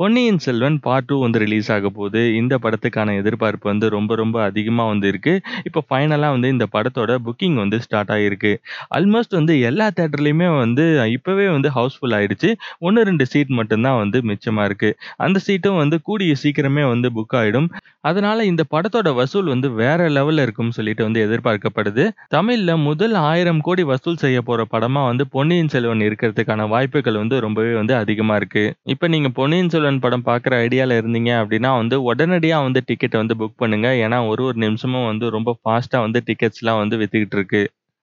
பொன்னியின் Selvan part two வந்து release ஆக போகுது இந்த படத்துக்கான எதிர்பார்ப்பு வந்து ரொம்ப ரொம்ப அதிகமாக வந்து இருக்குது இப்போ ஃபைனலாக வந்து இந்த படத்தோட புக்கிங் வந்து ஸ்டார்ட் ஆகிருக்கு ஆல்மோஸ்ட் வந்து எல்லா தேட்டர்லேயுமே வந்து இப்போவே வந்து ஹவுஸ்ஃபுல் ஆயிடுச்சு ஒன்று ரெண்டு சீட் மட்டும்தான் வந்து மிச்சமாக இருக்குது அந்த சீட்டும் வந்து கூடிய சீக்கிரமே வந்து புக் ஆகிடும் அதனால் இந்த படத்தோட வசூல் வந்து வேற லெவலில் இருக்கும்னு சொல்லிட்டு வந்து எதிர்பார்க்கப்படுது தமிழில் முதல் ஆயிரம் கோடி வசூல் செய்ய போகிற படமாக வந்து பொன்னியின் செல்வன் இருக்கிறதுக்கான வாய்ப்புகள் வந்து ரொம்பவே வந்து அதிகமாக இருக்குது இப்போ நீங்கள் பொன்னியின் செல்வன் ஈஸ்வரன் படம் பார்க்குற ஐடியாவில் இருந்தீங்க அப்படின்னா வந்து உடனடியாக வந்து டிக்கெட்டை வந்து புக் பண்ணுங்கள் ஏன்னா ஒரு ஒரு நிமிஷமும் வந்து ரொம்ப ஃபாஸ்ட்டாக வந்து டிக்கெட்ஸ்லாம் வந்து விற்றுக்கிட்டு இருக்கு